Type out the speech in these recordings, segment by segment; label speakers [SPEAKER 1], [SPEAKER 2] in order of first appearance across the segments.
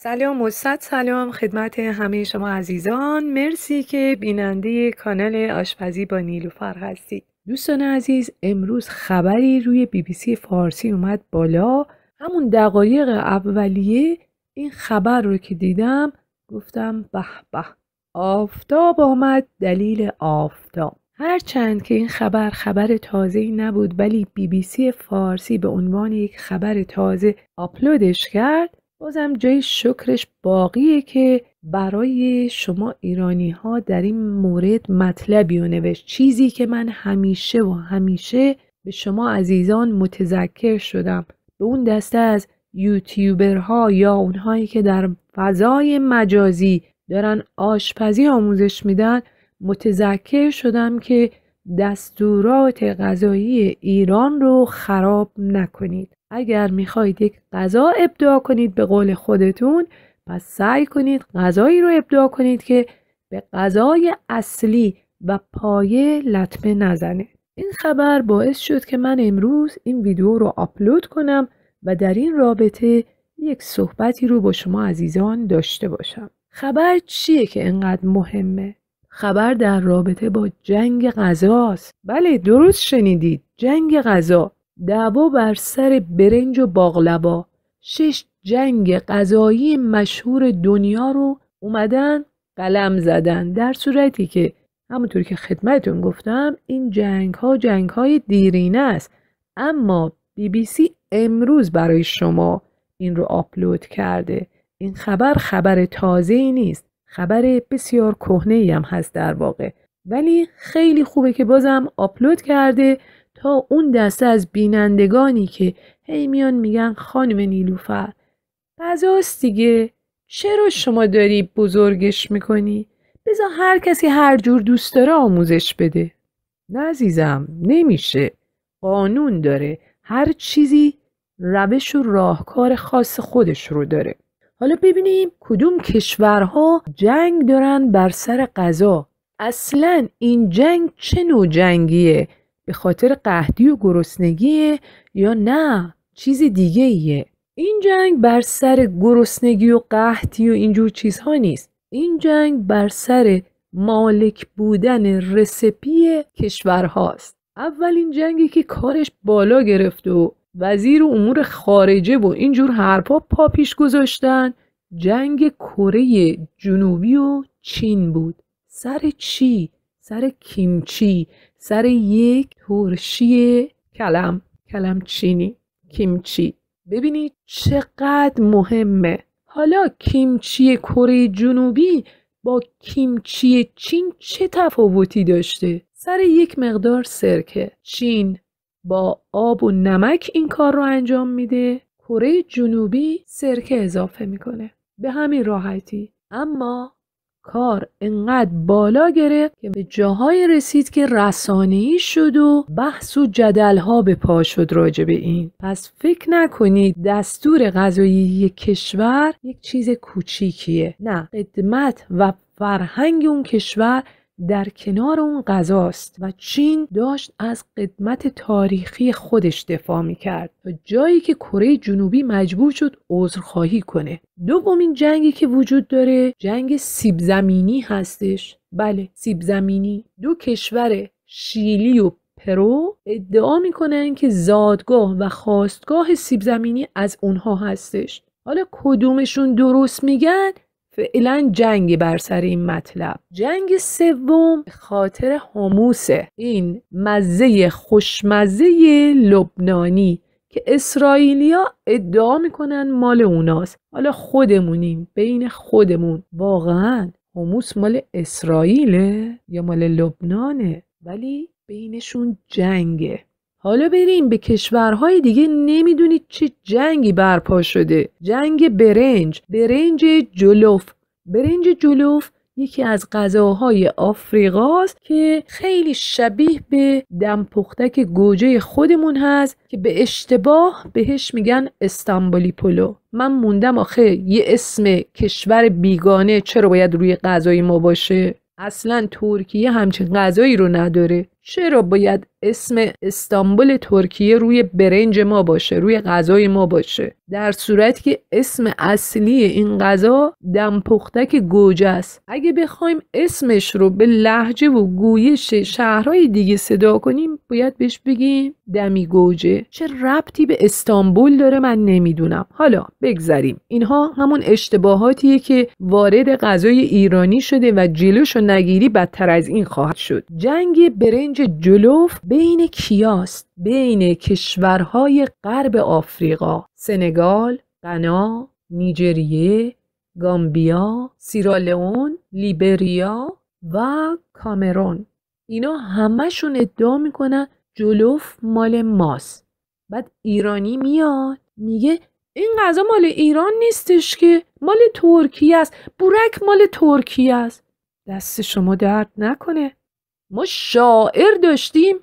[SPEAKER 1] سلام و سلام خدمت همه شما عزیزان مرسی که بیننده کانال آشپزی با نیلوفر هستید دوستان عزیز امروز خبری روی بی بی سی فارسی اومد بالا همون دقایق اولیه این خبر رو که دیدم گفتم به به آفتاب آمد دلیل آفتاب هرچند که این خبر خبر تازه نبود ولی بی بی سی فارسی به عنوان یک خبر تازه آپلودش کرد بازم جای شکرش باقیه که برای شما ایرانی ها در این مورد مطلبی و نوشت چیزی که من همیشه و همیشه به شما عزیزان متذکر شدم به اون دسته از یوتیوبرها یا اونهایی که در فضای مجازی دارن آشپزی آموزش میدن متذکر شدم که دستورات غذایی ایران رو خراب نکنید اگر میخواهید یک غذا ابداع کنید به قول خودتون پس سعی کنید غذایی رو ابداع کنید که به غذای اصلی و پایه لطمه نزنه این خبر باعث شد که من امروز این ویدیو رو آپلود کنم و در این رابطه یک صحبتی رو با شما عزیزان داشته باشم خبر چیه که انقدر مهمه خبر در رابطه با جنگ غذاست بله درست شنیدید جنگ غذا دعوا بر سر برنج و باغلبا شش جنگ غذایی مشهور دنیا رو اومدن قلم زدن در صورتی که همونطور که خدمتون گفتم این جنگ ها جنگ های دیرینه است اما بی بی سی امروز برای شما این رو آپلود کرده این خبر خبر تازه ای نیست خبر بسیار کهنه هم هست در واقع ولی خیلی خوبه که بازم آپلود کرده تا اون دسته از بینندگانی که هی میان میگن خانم نیلوفر غذاست دیگه چرا شما داری بزرگش میکنی؟ بذار هر کسی هر جور دوست داره آموزش بده نه نمیشه قانون داره هر چیزی روش و راهکار خاص خودش رو داره حالا ببینیم کدوم کشورها جنگ دارن بر سر غذا اصلا این جنگ چه نوع جنگیه به خاطر قهدی و گرسنگیه یا نه چیز دیگه ایه این جنگ بر سر گرسنگی و قحطی و اینجور چیزها نیست این جنگ بر سر مالک بودن رسپی کشورهاست اولین جنگی که کارش بالا گرفت و وزیر امور خارجه و اینجور هرپا پا پیش گذاشتن جنگ کره جنوبی و چین بود سر چی؟ سر کیمچی سر یک ترشی کلم کلم چینی کیمچی ببینید چقدر مهمه حالا کیمچی کره جنوبی با کیمچی چین چه تفاوتی داشته سر یک مقدار سرکه چین با آب و نمک این کار رو انجام میده کره جنوبی سرکه اضافه میکنه به همین راحتی اما کار انقدر بالا گرفت که به جاهای رسید که ای شد و بحث و جدل ها به پا شد راجع به این پس فکر نکنید دستور غذایی یک کشور یک چیز کوچیکیه نه خدمت و فرهنگ اون کشور در کنار اون غذاست و چین داشت از قدمت تاریخی خودش دفاع کرد و جایی که کره جنوبی مجبور شد عذرخواهی کنه دومین جنگی که وجود داره جنگ سیب زمینی هستش بله سیب زمینی دو کشور شیلی و پرو ادعا میکنن که زادگاه و خواستگاه سیب زمینی از اونها هستش حالا کدومشون درست میگن فعلا جنگی بر سر این مطلب جنگ سوم خاطر حموسه این مزه خوشمزه لبنانی که اسرائیلیا ادعا میکنن مال اوناست حالا خودمونیم بین خودمون واقعا حموس مال اسرائیله یا مال لبنانه ولی بینشون جنگه حالا بریم به کشورهای دیگه نمیدونید چه جنگی برپا شده جنگ برنج برنج جلوف برنج جلوف یکی از غذاهای آفریقاست که خیلی شبیه به دمپختک گوجه خودمون هست که به اشتباه بهش میگن استانبولی پلو من موندم آخه یه اسم کشور بیگانه چرا باید روی غذای ما باشه اصلا ترکیه همچین غذایی رو نداره چرا باید اسم استانبول ترکیه روی برنج ما باشه روی غذای ما باشه در صورتی که اسم اصلی این غذا دم پختک گوجه است اگه بخوایم اسمش رو به لحجه و گویش شهرهای دیگه صدا کنیم باید بهش بگیم دمی گوجه چه ربطی به استانبول داره من نمیدونم حالا بگذریم اینها همون اشتباهاتیه که وارد غذای ایرانی شده و جلوش و نگیری بدتر از این خواهد شد جنگ برنج جلوف بین کیاست بین کشورهای غرب آفریقا سنگال غنا نیجریه گامبیا سیرالئون لیبریا و کامرون اینا همهشون ادعا میکنن جلوف مال ماست بعد ایرانی میاد میگه این غذا مال ایران نیستش که مال ترکیه است بورک مال ترکیه است دست شما درد نکنه ما شاعر داشتیم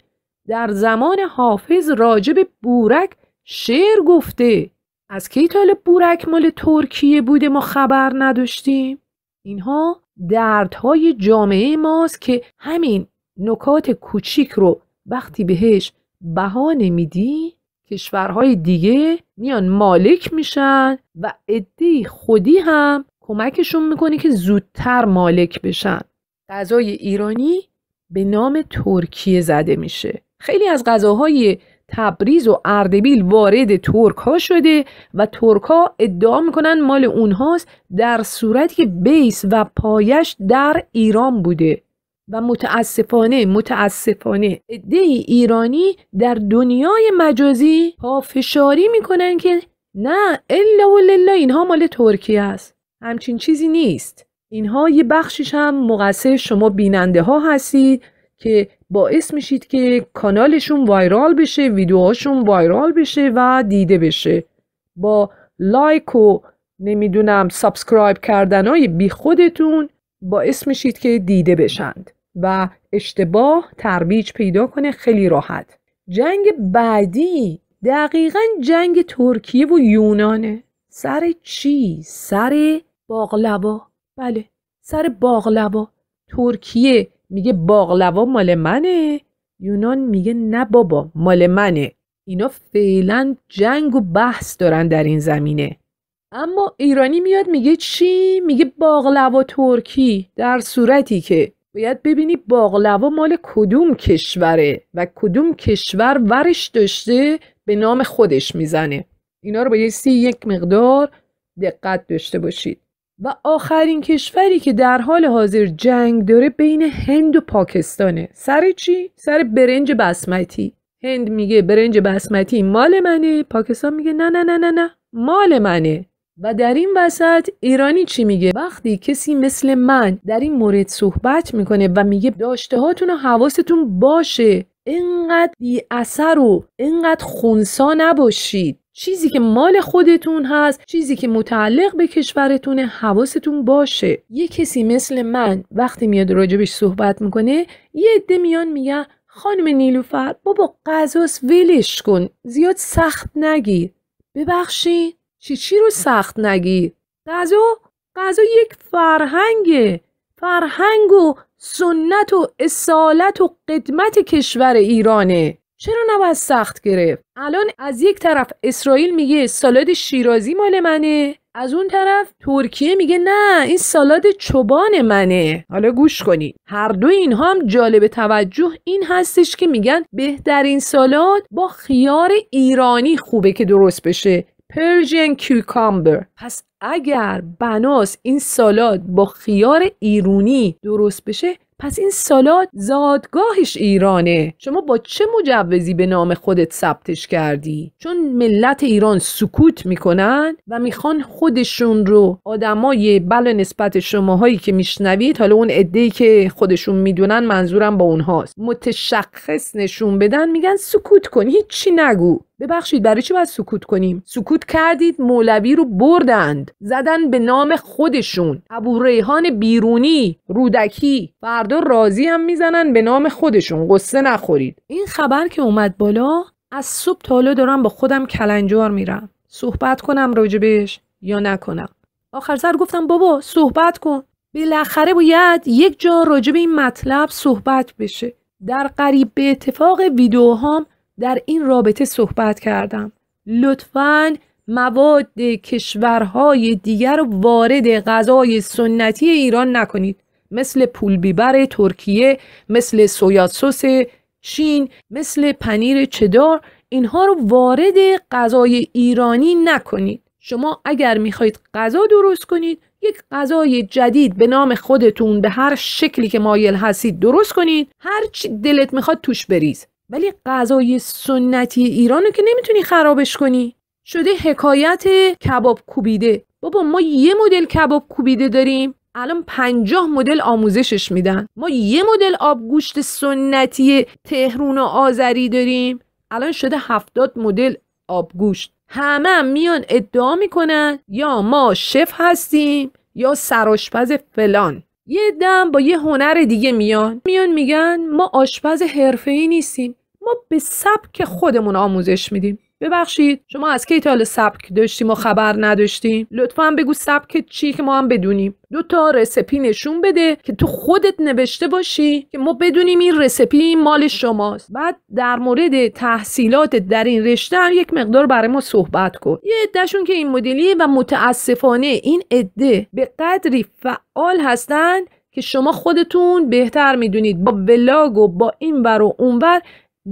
[SPEAKER 1] در زمان حافظ راجب بورک شعر گفته از کی تال بورک مال ترکیه بوده ما خبر نداشتیم اینها دردهای جامعه ماست که همین نکات کوچیک رو وقتی بهش بها نمیدی کشورهای دیگه میان مالک میشن و عدهای خودی هم کمکشون میکنه که زودتر مالک بشن غذای ایرانی به نام ترکیه زده میشه خیلی از غذاهای تبریز و اردبیل وارد ترک ها شده و ترک ها ادعا میکنن مال اونهاست در صورتی که بیس و پایش در ایران بوده و متاسفانه متاسفانه عده ایرانی در دنیای مجازی ها فشاری میکنن که نه الا و اینها مال ترکیه است همچین چیزی نیست اینها یه بخشیش هم مقصر شما بیننده ها هستید که باعث میشید که کانالشون وایرال بشه ویدیوهاشون وایرال بشه و دیده بشه با لایک و نمیدونم سابسکرایب کردن های بی خودتون باعث میشید که دیده بشند و اشتباه ترویج پیدا کنه خیلی راحت جنگ بعدی دقیقا جنگ ترکیه و یونانه سر چی؟ سر باغلبا؟ بله سر باغلبا، ترکیه میگه باقلوا مال منه یونان میگه نه بابا مال منه اینا فعلا جنگ و بحث دارن در این زمینه اما ایرانی میاد میگه چی؟ میگه باقلوا ترکی در صورتی که باید ببینی باقلوا مال کدوم کشوره و کدوم کشور ورش داشته به نام خودش میزنه اینا رو سی یک مقدار دقت داشته باشید و آخرین کشوری که در حال حاضر جنگ داره بین هند و پاکستانه سر چی؟ سر برنج بسمتی هند میگه برنج بسمتی مال منه پاکستان میگه نه نه نه نه نه مال منه و در این وسط ایرانی چی میگه وقتی کسی مثل من در این مورد صحبت میکنه و میگه داشته هاتون و حواستون باشه اینقدر بی اثر و اینقدر خونسا نباشید چیزی که مال خودتون هست چیزی که متعلق به کشورتونه حواستون باشه یه کسی مثل من وقتی میاد راجبش صحبت میکنه یه عده میان میگه خانم نیلوفر بابا قضاس ولش کن زیاد سخت نگیر ببخشین؟ چی چی رو سخت نگیر؟ قضا؟ غذا یک فرهنگه فرهنگ و سنت و اصالت و قدمت کشور ایرانه چرا نباید سخت گرفت الان از یک طرف اسرائیل میگه سالاد شیرازی مال منه از اون طرف ترکیه میگه نه این سالاد چوبان منه حالا گوش کنید هر دو اینها هم جالب توجه این هستش که میگن بهترین سالاد با خیار ایرانی خوبه که درست بشه پرژین کیوکامبر پس اگر بناس این سالاد با خیار ایرونی درست بشه پس این سالات زادگاهش ایرانه شما با چه مجوزی به نام خودت ثبتش کردی چون ملت ایران سکوت میکنن و میخوان خودشون رو آدمای بله نسبت شماهایی که میشنوید حالا اون ادهی که خودشون میدونن منظورم با اونهاست متشخص نشون بدن میگن سکوت کن هیچی نگو ببخشید برای چی باید سکوت کنیم سکوت کردید مولوی رو بردند زدن به نام خودشون ابو ریحان بیرونی رودکی فردا راضی هم میزنن به نام خودشون قصه نخورید این خبر که اومد بالا از صبح تا حالا دارم با خودم کلنجار میرم صحبت کنم راجبش یا نکنم آخر سر گفتم بابا صحبت کن بالاخره باید یک جا راجب این مطلب صحبت بشه در قریب به اتفاق ویدیوهام، در این رابطه صحبت کردم لطفاً مواد کشورهای دیگر وارد غذای سنتی ایران نکنید مثل پول بیبر ترکیه مثل سویاسوس چین مثل پنیر چدار اینها رو وارد غذای ایرانی نکنید شما اگر میخواید غذا درست کنید یک غذای جدید به نام خودتون به هر شکلی که مایل هستید درست کنید هر چی دلت میخواد توش بریز ولی غذای سنتی ایرانو که نمیتونی خرابش کنی شده حکایت کباب کوبیده بابا ما یه مدل کباب کوبیده داریم الان پنجاه مدل آموزشش میدن ما یه مدل آبگوشت سنتی تهرون و آذری داریم الان شده هفتاد مدل آبگوشت همه هم میان ادعا میکنن یا ما شف هستیم یا سراشپز فلان یه دم با یه هنر دیگه میان میان میگن ما آشپز حرفه‌ای نیستیم ما به سبک خودمون آموزش میدیم ببخشید شما از کی تا سبک داشتیم و خبر نداشتیم لطفا بگو سبک چی که ما هم بدونیم دو تا رسپی نشون بده که تو خودت نوشته باشی که ما بدونیم این رسپی مال شماست بعد در مورد تحصیلات در این رشته هم یک مقدار برای ما صحبت کن یه عدهشون که این مدلی و متاسفانه این عده به قدری فعال هستند که شما خودتون بهتر میدونید با ولاگ و با این ور و اونور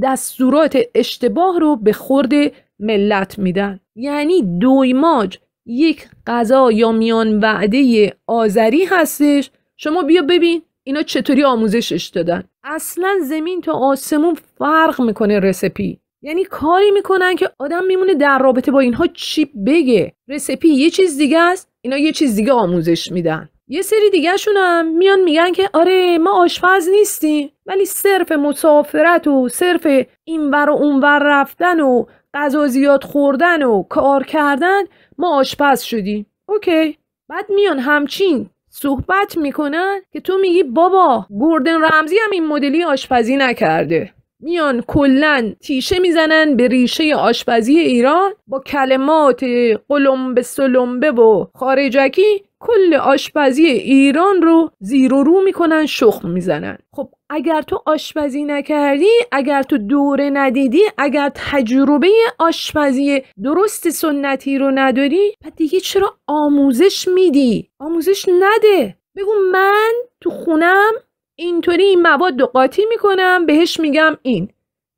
[SPEAKER 1] دستورات اشتباه رو به خورد ملت میدن یعنی دویماج یک غذا یا میان وعده آذری هستش شما بیا ببین اینا چطوری آموزشش دادن اصلا زمین تا آسمون فرق میکنه رسپی یعنی کاری میکنن که آدم میمونه در رابطه با اینها چی بگه رسپی یه چیز دیگه است اینا یه چیز دیگه آموزش میدن یه سری دیگهشون هم میان میگن که آره ما آشپز نیستیم ولی صرف مسافرت و صرف اینور و اونور رفتن و غذا زیاد خوردن و کار کردن ما آشپز شدیم اوکی بعد میان همچین صحبت میکنن که تو میگی بابا گوردن رمزی هم این مدلی آشپزی نکرده میان کلا تیشه میزنن به ریشه آشپزی ایران با کلمات قلمبه سلمبه و خارجکی کل آشپزی ایران رو زیر و رو میکنن شخم میزنن خب اگر تو آشپزی نکردی اگر تو دوره ندیدی اگر تجربه آشپزی درست سنتی رو نداری پس دیگه چرا آموزش میدی آموزش نده بگو من تو خونم اینطوری این مواد رو قاطی میکنم بهش میگم این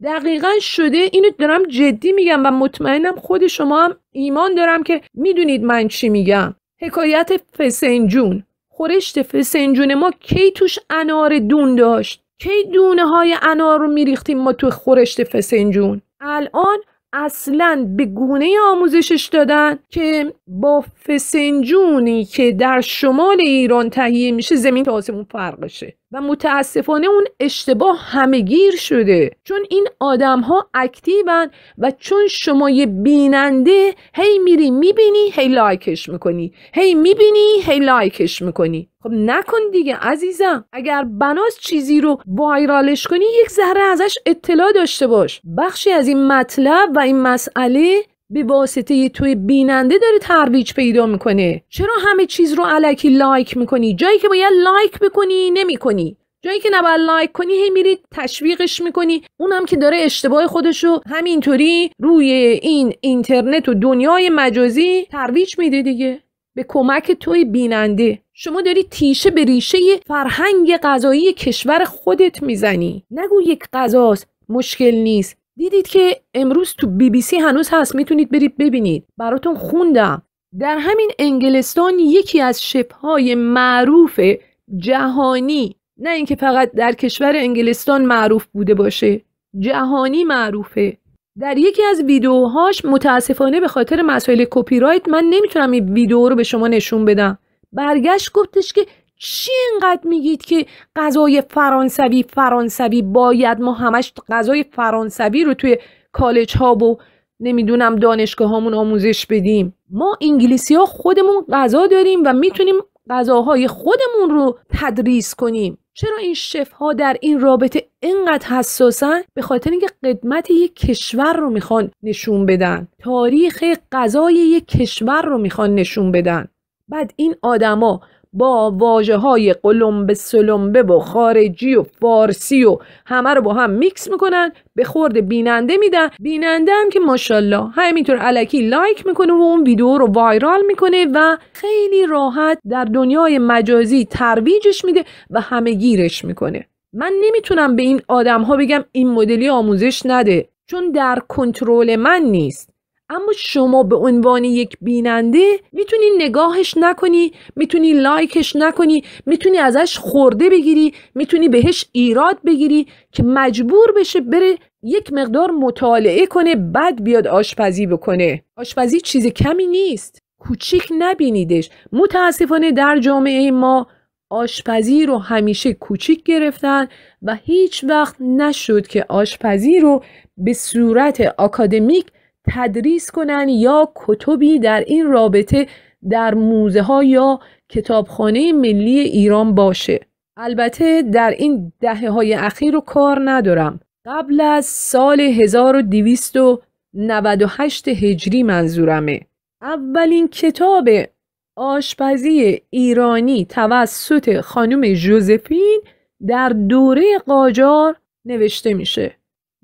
[SPEAKER 1] دقیقا شده اینو دارم جدی میگم و مطمئنم خود شما هم ایمان دارم که میدونید من چی میگم حکایت فسنجون خورشت فسنجون ما کی توش انار دون داشت کی دونه های انار رو میریختیم ما تو خورشت فسنجون الان اصلا به گونه آموزشش دادن که با فسنجونی که در شمال ایران تهیه میشه زمین تا آسمون فرقشه و متاسفانه اون اشتباه گیر شده چون این آدم ها اکتیون و چون شما یه بیننده هی میری میبینی هی لایکش میکنی هی میبینی هی لایکش میکنی خب نکن دیگه عزیزم اگر بناس چیزی رو وایرالش کنی یک ذره ازش اطلاع داشته باش بخشی از این مطلب و این مسئله به واسطه توی بیننده داره ترویج پیدا میکنه چرا همه چیز رو علکی لایک میکنی جایی که باید لایک بکنی نمیکنی جایی که نباید لایک کنی هی میری تشویقش میکنی اونم که داره اشتباه خودشو همینطوری روی این اینترنت و دنیای مجازی ترویج میده دیگه به کمک توی بیننده شما داری تیشه به ریشه فرهنگ غذایی کشور خودت میزنی نگو یک غذاست مشکل نیست دیدید که امروز تو بی بی سی هنوز هست میتونید برید ببینید براتون خوندم در همین انگلستان یکی از شبهای معروف جهانی نه اینکه فقط در کشور انگلستان معروف بوده باشه جهانی معروفه در یکی از ویدیوهاش متاسفانه به خاطر مسائل کپی رایت من نمیتونم این ویدیو رو به شما نشون بدم برگشت گفتش که چی اینقدر میگید که غذای فرانسوی فرانسوی باید ما همش غذای فرانسوی رو توی کالج ها و نمیدونم دانشگاه هامون آموزش بدیم ما انگلیسی ها خودمون غذا داریم و میتونیم غذاهای خودمون رو تدریس کنیم چرا این شف ها در این رابطه اینقدر حساسن به خاطر اینکه قدمت یک کشور رو میخوان نشون بدن تاریخ غذای یک کشور رو میخوان نشون بدن بعد این آدما با واجه های قلمبه سلمبه و خارجی و فارسی و همه رو با هم میکس میکنن به خورد بیننده میدن بیننده هم که ماشاءالله همینطور علکی لایک میکنه و اون ویدیو رو وایرال میکنه و خیلی راحت در دنیای مجازی ترویجش میده و همه گیرش میکنه من نمیتونم به این آدم ها بگم این مدلی آموزش نده چون در کنترل من نیست اما شما به عنوان یک بیننده میتونی نگاهش نکنی میتونی لایکش نکنی میتونی ازش خورده بگیری میتونی بهش ایراد بگیری که مجبور بشه بره یک مقدار مطالعه کنه بعد بیاد آشپزی بکنه آشپزی چیز کمی نیست کوچیک نبینیدش متاسفانه در جامعه ما آشپزی رو همیشه کوچیک گرفتن و هیچ وقت نشد که آشپزی رو به صورت آکادمیک تدریس کنند یا کتبی در این رابطه در موزه ها یا کتابخانه ملی ایران باشه البته در این دهه های اخیر رو کار ندارم قبل از سال 1298 هجری منظورمه اولین کتاب آشپزی ایرانی توسط خانم جوزفین در دوره قاجار نوشته میشه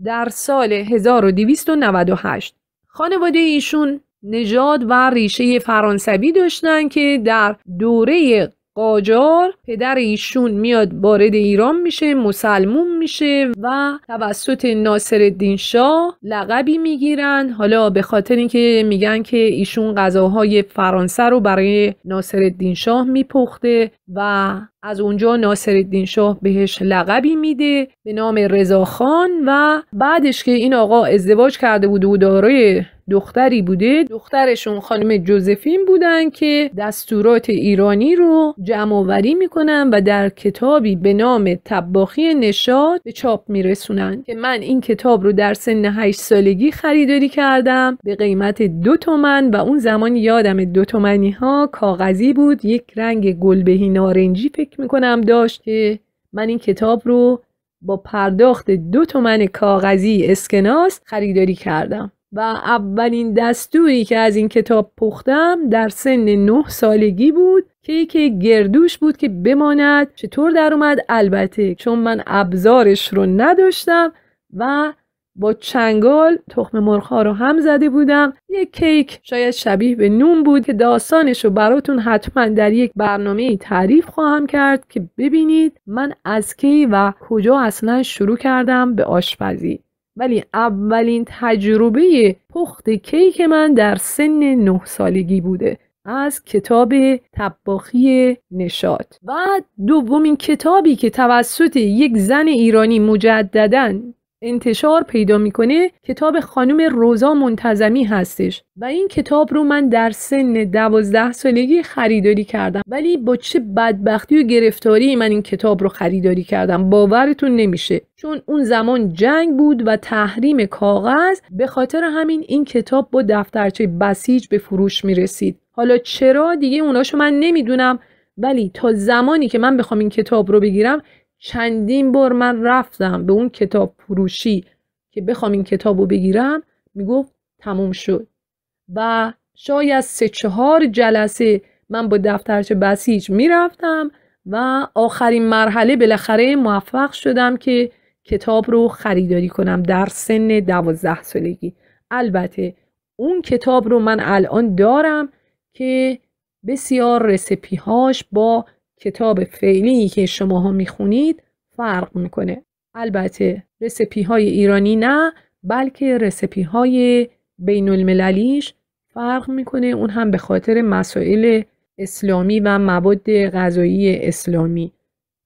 [SPEAKER 1] در سال 1298 خانواده ایشون نژاد و ریشه فرانسوی داشتند که در دوره قاجار پدر ایشون میاد وارد ایران میشه مسلمون میشه و توسط ناصر الدین شاه لقبی میگیرن حالا به خاطر اینکه میگن که ایشون غذاهای فرانسه رو برای ناصر الدین شاه میپخته و از اونجا ناصر الدین شاه بهش لقبی میده به نام رضاخان و بعدش که این آقا ازدواج کرده بود و دارای دختری بوده دخترشون خانم جوزفین بودن که دستورات ایرانی رو جمع آوری میکنن و در کتابی به نام تباخی نشاد به چاپ میرسونن که من این کتاب رو در سن 8 سالگی خریداری کردم به قیمت دو تومن و اون زمان یادم دو تومنی ها کاغذی بود یک رنگ گلبهی نارنجی فکر میکنم داشت که من این کتاب رو با پرداخت دو تومن کاغذی اسکناس خریداری کردم و اولین دستوری که از این کتاب پختم در سن نه سالگی بود کیک گردوش بود که بماند چطور در اومد البته چون من ابزارش رو نداشتم و با چنگال تخم مرغ رو هم زده بودم یک کیک شاید شبیه به نون بود که داستانش رو براتون حتما در یک برنامه تعریف خواهم کرد که ببینید من از کی و کجا اصلا شروع کردم به آشپزی ولی اولین تجربه پخت کیک من در سن نه سالگی بوده از کتاب تباخی نشات و دومین کتابی که توسط یک زن ایرانی مجددا انتشار پیدا میکنه کتاب خانم روزا منتظمی هستش و این کتاب رو من در سن دوازده سالگی خریداری کردم ولی با چه بدبختی و گرفتاری من این کتاب رو خریداری کردم باورتون نمیشه چون اون زمان جنگ بود و تحریم کاغذ به خاطر همین این کتاب با دفترچه بسیج به فروش میرسید حالا چرا دیگه اوناشو من نمیدونم ولی تا زمانی که من بخوام این کتاب رو بگیرم چندین بار من رفتم به اون کتاب پروشی که بخوام این کتاب رو بگیرم میگفت تموم شد و شاید سه چهار جلسه من با دفترچه بسیج میرفتم و آخرین مرحله بالاخره موفق شدم که کتاب رو خریداری کنم در سن دوازده سالگی البته اون کتاب رو من الان دارم که بسیار هاش با کتاب فعلی که شماها میخونید فرق میکنه البته رسپی های ایرانی نه بلکه رسپی های بین المللیش فرق میکنه اون هم به خاطر مسائل اسلامی و مواد غذایی اسلامی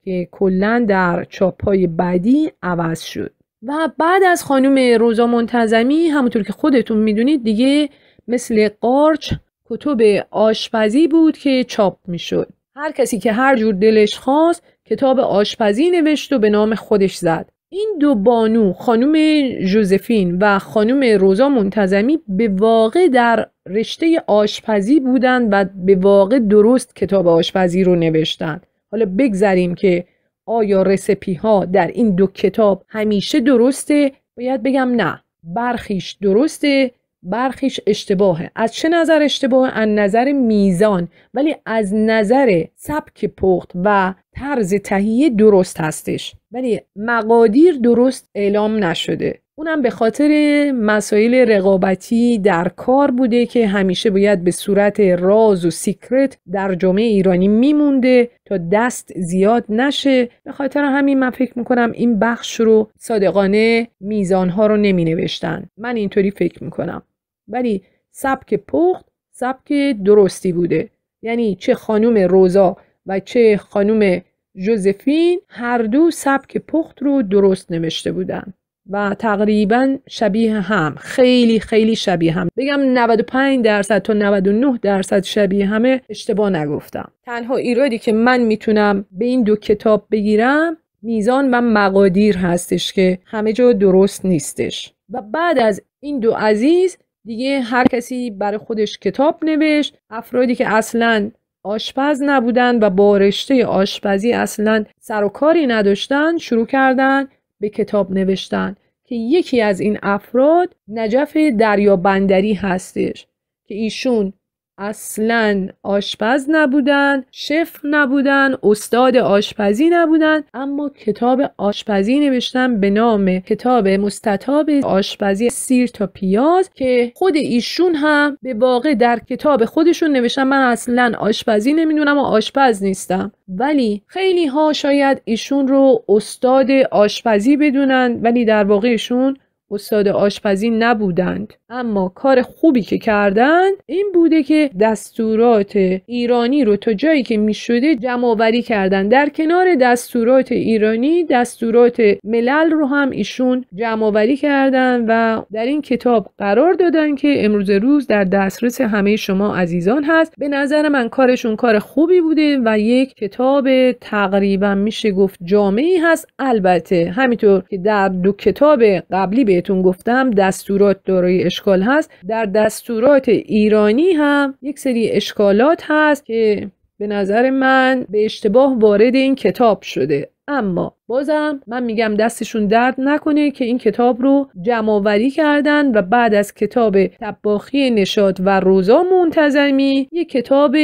[SPEAKER 1] که کلا در های بعدی عوض شد و بعد از خانم روزا منتظمی همونطور که خودتون میدونید دیگه مثل قارچ کتب آشپزی بود که چاپ میشد هر کسی که هر جور دلش خواست کتاب آشپزی نوشت و به نام خودش زد این دو بانو خانم جوزفین و خانم روزا منتظمی به واقع در رشته آشپزی بودند و به واقع درست کتاب آشپزی رو نوشتند حالا بگذریم که آیا رسپی ها در این دو کتاب همیشه درسته باید بگم نه برخیش درسته برخیش اشتباهه از چه نظر اشتباه از نظر میزان ولی از نظر سبک پخت و طرز تهیه درست هستش ولی مقادیر درست اعلام نشده اونم به خاطر مسائل رقابتی در کار بوده که همیشه باید به صورت راز و سیکرت در جامعه ایرانی میمونده تا دست زیاد نشه به خاطر همین من فکر میکنم این بخش رو صادقانه میزانها رو نمینوشتن من اینطوری فکر میکنم ولی سبک پخت سبک درستی بوده یعنی چه خانم روزا و چه خانم جوزفین هر دو سبک پخت رو درست نوشته بودن و تقریبا شبیه هم خیلی خیلی شبیه هم بگم 95 درصد تا 99 درصد شبیه همه اشتباه نگفتم تنها ایرادی که من میتونم به این دو کتاب بگیرم میزان و مقادیر هستش که همه جا درست نیستش و بعد از این دو عزیز دیگه هر کسی برای خودش کتاب نوشت افرادی که اصلا آشپز نبودن و با رشته آشپزی اصلا سر و کاری نداشتن شروع کردن به کتاب نوشتن که یکی از این افراد نجف دریابندری هستش که ایشون اصلا آشپز نبودن شفر نبودن استاد آشپزی نبودن اما کتاب آشپزی نوشتن به نام کتاب مستطاب آشپزی سیر تا پیاز که خود ایشون هم به واقع در کتاب خودشون نوشتن من اصلا آشپزی نمیدونم و آشپز نیستم ولی خیلی ها شاید ایشون رو استاد آشپزی بدونن ولی در واقع ایشون استاد آشپزی نبودند اما کار خوبی که کردند این بوده که دستورات ایرانی رو تا جایی که میشده جمع کردن در کنار دستورات ایرانی دستورات ملل رو هم ایشون جمع کردن و در این کتاب قرار دادن که امروز روز در دسترس همه شما عزیزان هست به نظر من کارشون کار خوبی بوده و یک کتاب تقریبا میشه گفت جامعی هست البته همینطور که در دو کتاب قبلی به بهتون گفتم دستورات دارای اشکال هست در دستورات ایرانی هم یک سری اشکالات هست که به نظر من به اشتباه وارد این کتاب شده اما بازم من میگم دستشون درد نکنه که این کتاب رو جمعآوری کردن و بعد از کتاب تباخی نشاد و روزا منتظمی یه کتاب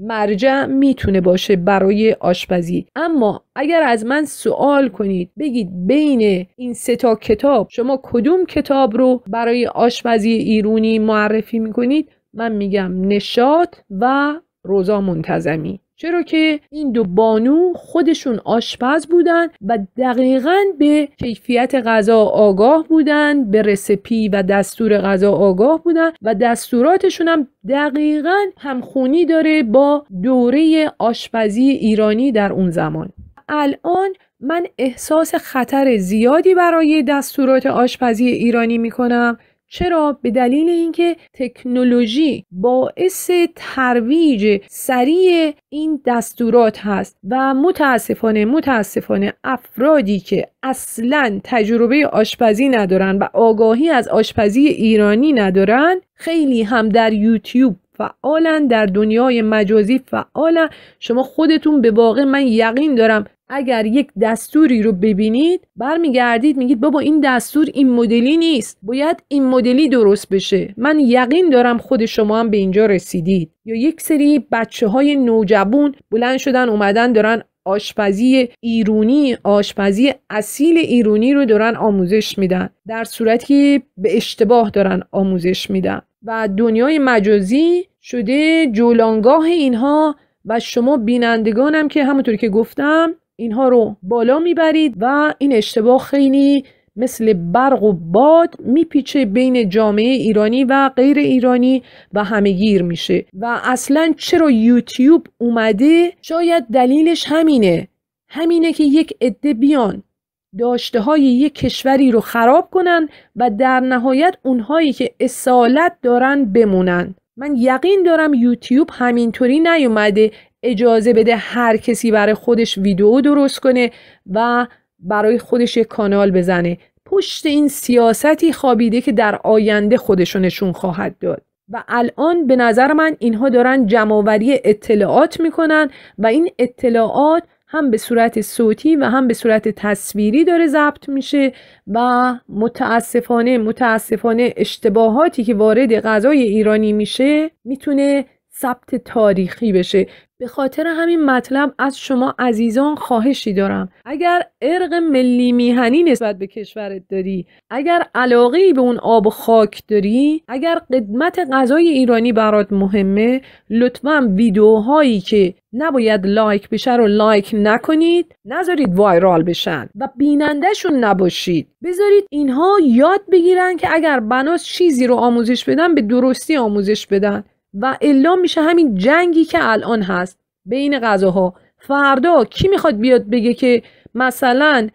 [SPEAKER 1] مرجع میتونه باشه برای آشپزی اما اگر از من سوال کنید بگید بین این سه تا کتاب شما کدوم کتاب رو برای آشپزی ایرونی معرفی میکنید من میگم نشاد و روزا منتظمی چرا که این دو بانو خودشون آشپز بودن و دقیقا به کیفیت غذا آگاه بودند به رسپی و دستور غذا آگاه بودند و دستوراتشون هم دقیقا همخونی داره با دوره آشپزی ایرانی در اون زمان الان من احساس خطر زیادی برای دستورات آشپزی ایرانی میکنم چرا به دلیل اینکه تکنولوژی باعث ترویج سریع این دستورات هست و متاسفانه متاسفانه افرادی که اصلا تجربه آشپزی ندارن و آگاهی از آشپزی ایرانی ندارن خیلی هم در یوتیوب فعالن در دنیای مجازی فعالن شما خودتون به واقع من یقین دارم اگر یک دستوری رو ببینید برمیگردید میگید بابا این دستور این مدلی نیست باید این مدلی درست بشه من یقین دارم خود شما هم به اینجا رسیدید یا یک سری بچه های نوجبون بلند شدن اومدن دارن آشپزی ایرونی آشپزی اصیل ایرونی رو دارن آموزش میدن در صورتی که به اشتباه دارن آموزش میدن و دنیای مجازی شده جولانگاه اینها و شما بینندگانم که همونطور که گفتم اینها رو بالا میبرید و این اشتباه خیلی مثل برق و باد میپیچه بین جامعه ایرانی و غیر ایرانی و همه گیر میشه و اصلا چرا یوتیوب اومده شاید دلیلش همینه همینه که یک عده بیان داشته های یک کشوری رو خراب کنن و در نهایت اونهایی که اصالت دارن بمونن من یقین دارم یوتیوب همینطوری نیومده اجازه بده هر کسی برای خودش ویدیو درست کنه و برای خودش یک کانال بزنه پشت این سیاستی خوابیده که در آینده خودشو نشون خواهد داد و الان به نظر من اینها دارن جمعوری اطلاعات میکنن و این اطلاعات هم به صورت صوتی و هم به صورت تصویری داره ضبط میشه و متاسفانه متاسفانه اشتباهاتی که وارد غذای ایرانی میشه میتونه ثبت تاریخی بشه به خاطر همین مطلب از شما عزیزان خواهشی دارم اگر ارق ملی میهنی نسبت به کشورت داری اگر علاقه ای به اون آب خاک داری اگر قدمت غذای ایرانی برات مهمه لطفا ویدیوهایی که نباید لایک بشه رو لایک نکنید نذارید وایرال بشن و بینندهشون نباشید بذارید اینها یاد بگیرن که اگر بناس چیزی رو آموزش بدن به درستی آموزش بدن و الا میشه همین جنگی که الان هست بین غذاها فردا کی میخواد بیاد بگه که مثلا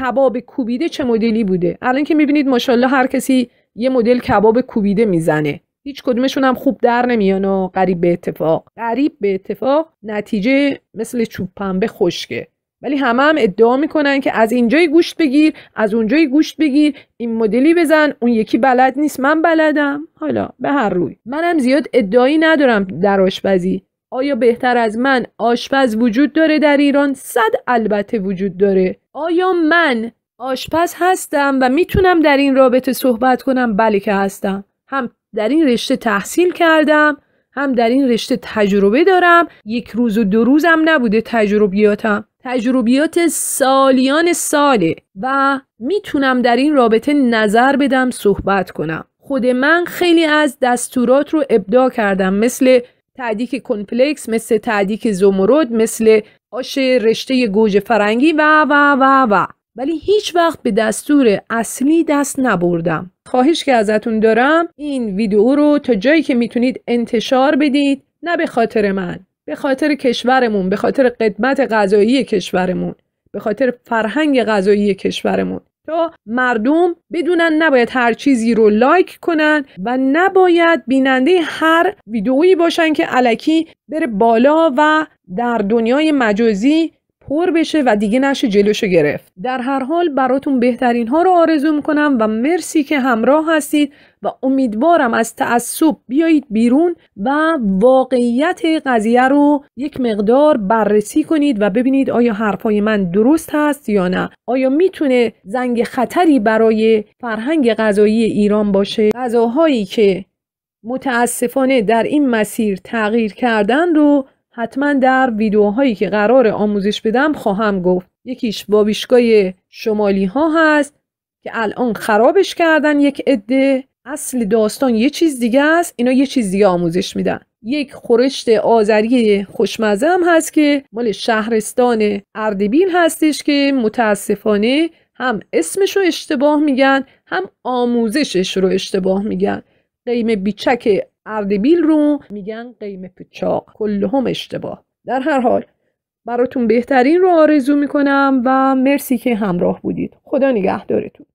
[SPEAKER 1] کباب کوبیده چه مدلی بوده الان که میبینید ماشاءالله هر کسی یه مدل کباب کوبیده میزنه هیچ کدومشون هم خوب در نمیان و قریب به اتفاق قریب به اتفاق نتیجه مثل چوب پنبه خشکه ولی همه هم ادعا میکنن که از اینجای گوشت بگیر از اونجای گوشت بگیر این مدلی بزن اون یکی بلد نیست من بلدم حالا به هر روی منم زیاد ادعایی ندارم در آشپزی آیا بهتر از من آشپز وجود داره در ایران صد البته وجود داره آیا من آشپز هستم و میتونم در این رابطه صحبت کنم بله که هستم هم در این رشته تحصیل کردم هم در این رشته تجربه دارم یک روز و دو روزم نبوده تجربیاتم تجربیات سالیان ساله و میتونم در این رابطه نظر بدم صحبت کنم خود من خیلی از دستورات رو ابداع کردم مثل تعدیک کنپلکس مثل تعدیک زمرد مثل آش رشته گوجه فرنگی و و و و ولی هیچ وقت به دستور اصلی دست نبردم خواهش که ازتون دارم این ویدیو رو تا جایی که میتونید انتشار بدید نه به خاطر من به خاطر کشورمون به خاطر قدمت غذایی کشورمون به خاطر فرهنگ غذایی کشورمون تا مردم بدونن نباید هر چیزی رو لایک کنن و نباید بیننده هر ویدئویی باشن که علکی بره بالا و در دنیای مجازی پر بشه و دیگه نشه جلوشو گرفت در هر حال براتون بهترین ها رو آرزو میکنم و مرسی که همراه هستید و امیدوارم از تعصب بیایید بیرون و واقعیت قضیه رو یک مقدار بررسی کنید و ببینید آیا حرفای من درست هست یا نه آیا میتونه زنگ خطری برای فرهنگ غذایی ایران باشه غذاهایی که متاسفانه در این مسیر تغییر کردن رو حتما در ویدیوهایی که قرار آموزش بدم خواهم گفت یکیش بابیشگاه شمالی ها هست که الان خرابش کردن یک عده اصل داستان یه چیز دیگه است اینا یه چیز دیگه آموزش میدن یک خورشت آذری خوشمزه هم هست که مال شهرستان اردبیل هستش که متاسفانه هم اسمش رو اشتباه میگن هم آموزشش رو اشتباه میگن قیمه بیچک اردبیل رو میگن قیمه پچاق کلهم اشتباه در هر حال براتون بهترین رو آرزو میکنم و مرسی که همراه بودید خدا نگهدارتون